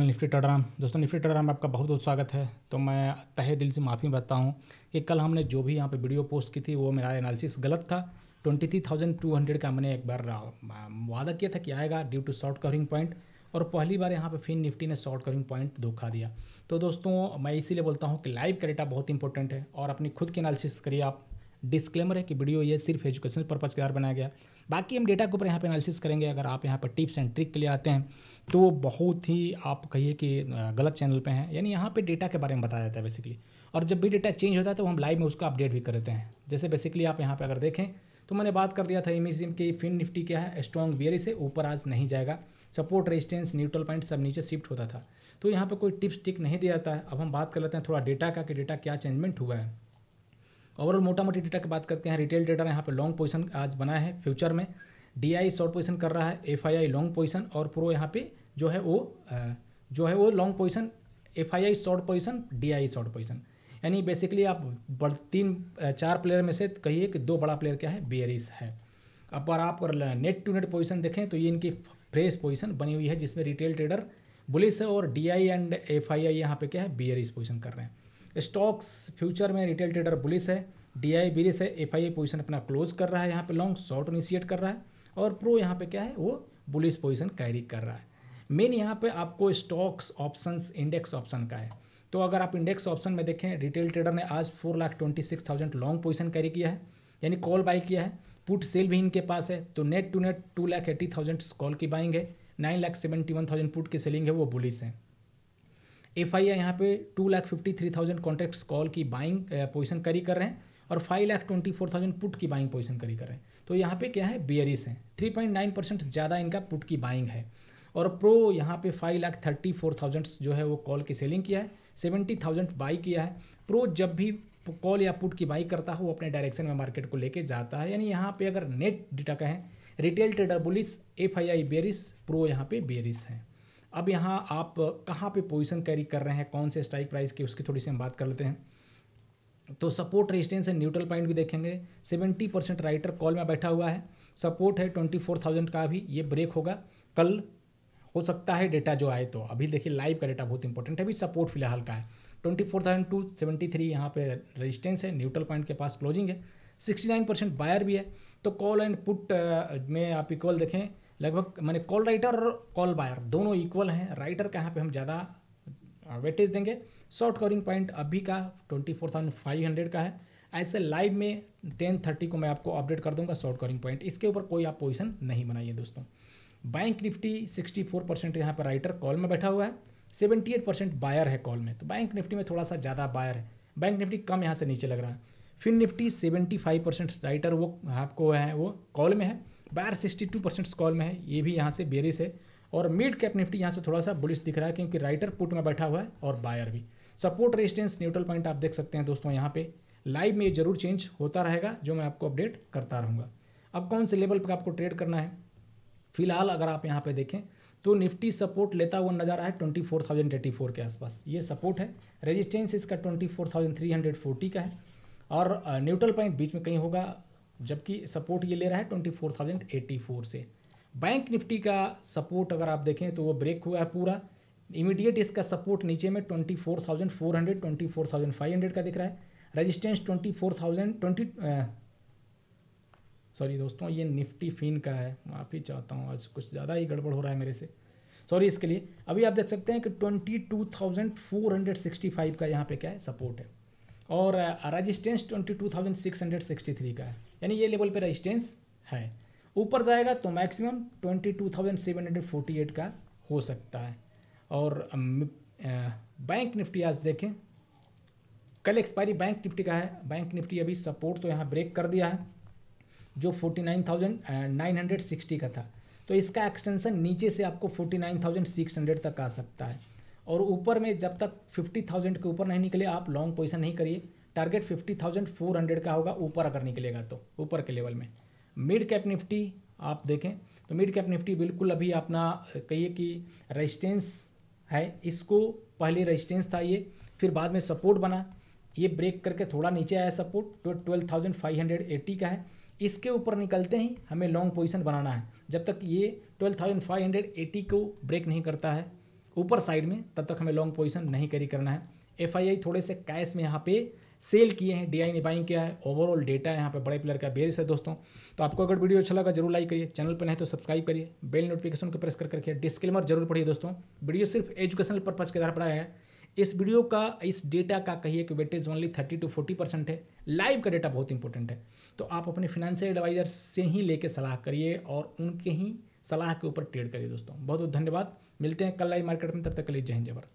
Nifty टडराम दोस्तों Nifty टडराम में आपका बहुत बहुत स्वागत है तो मैं तहे दिल से माफ़ी बताता हूँ कि कल हमने जो भी यहाँ पे वीडियो पोस्ट की थी वो मेरा एनालिसिस गलत था twenty three thousand two hundred का मैंने एक बार वादा किया था कि आएगा due to short covering point और पहली बार यहाँ पे फिर निफ्टी ने शॉर्ट कवरिंग पॉइंट धोखा दिया तो दोस्तों मैं इसीलिए बोलता हूँ कि लाइव का डेटा बहुत इंपॉर्टेंट है और अपनी खुद की एनालिसिस करिए आप डिस्क्लेमर है कि वीडियो ये सिर्फ एजुकेशनल पर्पज़ के आधार बनाया गया बाकी हम डेटा के ऊपर यहाँ पे एनालिसिस करेंगे अगर आप यहाँ पर टिप्स एंड ट्रिक के लिए आते हैं तो वो बहुत ही आप कहिए कि गलत चैनल पे हैं यानी यहाँ पे डेटा के बारे में बताया जाता है बेसिकली और जब भी डेटा चेंज होता है तो हम लाइव में उसको अपडेट भी कर देते हैं जैसे बेसिकली आप यहाँ पर अगर देखें तो मैंने बात कर दिया था एम की फिन निफ्टी क्या है स्ट्रॉन्ग वियर से ऊपर आज नहीं जाएगा सपोर्ट रेजिस्टेंस न्यूट्रल पॉइंट सब नीचे शिफ्ट होता था तो यहाँ पर कोई टिप्स टिक नहीं दिया जाता है अब हम बात कर लेते हैं थोड़ा डेटा का कि डेटा क्या चेंजमेंट हुआ है ओवरऑल मोटा मोटी डेटा की बात करते हैं रिटेल ट्रेडर यहाँ पर लॉन्ग पोजिशन आज बना है फ्यूचर में डी आई शॉर्ट पोजिशन कर रहा है F I I long position और प्रो यहाँ पे जो है वो जो है वो long position F I I short position D I short position यानी बेसिकली आप तीन चार प्लेयर में से कहिए कि दो बड़ा प्लेयर क्या है बेरिस है अब और आप नेट टू नेट पोजिशन देखें तो ये इनकी फ्रेश पोजिशन बनी हुई है जिसमें रिटेल ट्रेडर बुलिस है और D I and F I I यहाँ पे क्या है बेरिस पोजिशन कर रहे हैं स्टॉक्स फ्यूचर में रिटेल ट्रेडर बुलिस है डी आई बिरिस है एफ आई पोजिशन अपना क्लोज कर रहा है यहाँ पे लॉन्ग शॉर्ट इनिशिएट कर रहा है और प्रो यहाँ पे क्या है वो बुलिस पोजिशन कैरी कर रहा है मेन यहाँ पे आपको स्टॉक्स ऑप्शंस इंडेक्स ऑप्शन का है तो अगर आप इंडेक्स ऑप्शन में देखें रिटेल ट्रेडर ने आज four lakh twenty six thousand long position carry किया है यानी कॉल बाई किया है पुट सेल भी इनके पास है तो net to net two lakh eighty thousand call की बाइंग है nine lakh seventy one thousand put की सेलिंग है वो बुलिस हैं एफ आई यहाँ पे two lakh fifty three thousand contracts call की बाइंग पोजिशन uh, करी कर रहे हैं और five lakh twenty four thousand put की बाइंग पोजिशन करी कर रहे हैं तो यहाँ पे क्या है बियरिस हैं थ्री पॉइंट नाइन परसेंट ज़्यादा इनका पुट की बाइंग है और प्रो यहाँ पे five lakh thirty four thousand जो है वो कॉल की सेलिंग किया है सेवेंटी थाउजेंड बाई किया है प्रो जब भी कॉल या पुट की बाई करता है वो अपने डायरेक्शन में मार्केट को लेके जाता है यानी यहाँ पे अगर नेट डेटा कहें retail trader bullish F I I bearish pro यहाँ पे बेरिस हैं अब यहाँ आप कहाँ पे पोजीशन कैरी कर रहे हैं कौन से स्ट्राइक प्राइस की उसकी थोड़ी सी हम बात कर लेते हैं तो support resistance and neutral point भी देखेंगे सेवेंटी परसेंट राइटर कॉल में बैठा हुआ है सपोर्ट है ट्वेंटी फोर थाउजेंड का भी ये ब्रेक होगा कल हो सकता है डेटा जो आए तो अभी देखिए लाइव का डेटा बहुत इंपॉर्टेंट है अभी सपोर्ट फिलहाल का है twenty four thousand two seventy three यहाँ पर रजिस्टेंस है न्यूट्रल पॉइंट के पास क्लोजिंग है सिक्सटी नाइन परसेंट बायर भी है तो कॉल एंड पुट में आप इक्वल देखें लगभग मैंने कॉल राइटर और कॉल बायर दोनों इक्वल हैं राइटर के यहाँ पे हम ज़्यादा वेटेज uh, देंगे शॉर्ट कवरिंग पॉइंट अभी का twenty four thousand five hundred का है ऐसे लाइव में टेन थर्टी को मैं आपको अपडेट कर दूंगा शॉर्ट कवरिंग पॉइंट इसके ऊपर कोई आप पोजिशन नहीं बनाइए दोस्तों bank Nifty sixty four percent यहाँ पर राइटर कॉल में बैठा हुआ है सेवेंटी एट परसेंट बायर है कॉल में तो बैंक निफ्टी में थोड़ा सा ज़्यादा बायर है बैंक निफ्टी कम यहाँ से नीचे लग रहा है फिर Nifty seventy five percent writer वो आपको है वो कॉल में है बार सिक्सटी टू परसेंट स्कॉल में है ये भी यहाँ से बेरिस है और मिड कैप निफ्टी यहाँ से थोड़ा सा बुलिस दिख रहा है क्योंकि राइटर पुट में बैठा हुआ है और बायर भी सपोर्ट रेजिस्टेंस न्यूट्रल पॉइंट आप देख सकते हैं दोस्तों यहाँ पे लाइव में ये जरूर चेंज होता रहेगा जो मैं आपको अपडेट करता रहूँगा अब कौन से लेवल पर आपको ट्रेड करना है फिलहाल अगर आप यहाँ पर देखें तो निफ्टी सपोर्ट लेता हुआ नजर आया twenty four thousand eighty four के आसपास ये सपोर्ट है रेजिस्टेंस इसका twenty four thousand three hundred forty का है और न्यूट्रल पॉइंट बीच में कहीं होगा जबकि सपोर्ट ये ले रहा है twenty four thousand eighty four से बैंक निफ्टी का सपोर्ट अगर आप देखें तो वो ब्रेक हुआ है पूरा इमीडिएट इसका सपोर्ट नीचे में twenty four thousand four hundred twenty four thousand five hundred का दिख रहा है resistance twenty four thousand twenty sorry दोस्तों ये निफ्टी फिन का है माफ़ी चाहता हूँ आज कुछ ज़्यादा ही गड़बड़ हो रहा है मेरे से सॉरी इसके लिए अभी आप देख सकते हैं कि twenty two thousand four hundred sixty five का यहाँ पे क्या है सपोर्ट है और resistance twenty two thousand six hundred sixty three का है यानी ये लेवल पे रेजिस्टेंस है ऊपर जाएगा तो मैक्सिमम 22,748 का हो सकता है और बैंक निफ्टी आज देखें कल एक्सपायरी बैंक निफ्टी का है बैंक निफ्टी अभी सपोर्ट तो यहाँ ब्रेक कर दिया है जो 49,960 का था तो इसका एक्सटेंशन नीचे से आपको 49,600 तक आ सकता है और ऊपर में जब तक 50,000 के ऊपर नहीं निकले आप लॉन्ग पोजिशन नहीं करिए टारगेट 50,400 का होगा ऊपर अगर निकलेगा तो ऊपर के लेवल में मिड कैप निफ्टी आप देखें तो मिड कैप निफ्टी बिल्कुल अभी अपना कहिए कि रेजिस्टेंस है इसको पहले रेजिस्टेंस था ये फिर बाद में सपोर्ट बना ये ब्रेक करके थोड़ा नीचे आया support twelve thousand five hundred eighty का है इसके ऊपर निकलते ही हमें लॉन्ग पोजिशन बनाना है जब तक ये ट्वेल्व थाउजेंड फाइव हंड्रेड को ब्रेक नहीं करता है ऊपर साइड में तब तक हमें लॉन्ग पोजीशन नहीं कैरी करना है एफ थोड़े से कैश में यहाँ पे सेल किए हैं डी आई ने बाइंग किया है ओवरऑल डेटा यहाँ पे बड़े प्लेयर का बेरिस है दोस्तों तो आपको अगर वीडियो अच्छा लगा जरूर लाइक करिए चैनल पर नहीं तो सब्सक्राइब करिए बेल नोटिफिकेशन को प्रेस कर करके डिस्क्लेमर जरूर पढ़िए दोस्तों वीडियो सिर्फ एजुकेशनल पर्पज के आधार पर आया है इस वीडियो का इस डेटा का कहिए कि weightage only thirty two forty percent है लाइव का डेटा बहुत इंपॉर्टेंट है तो आप अपने फाइनेंशियल एडवाइजर से ही लेके सलाह करिए और उनके ही सलाह के ऊपर ट्रेड करिए दोस्तों बहुत बहुत धन्यवाद मिलते हैं कल लाइव मार्केट में तब तक के लिए जय हिंद जय भारत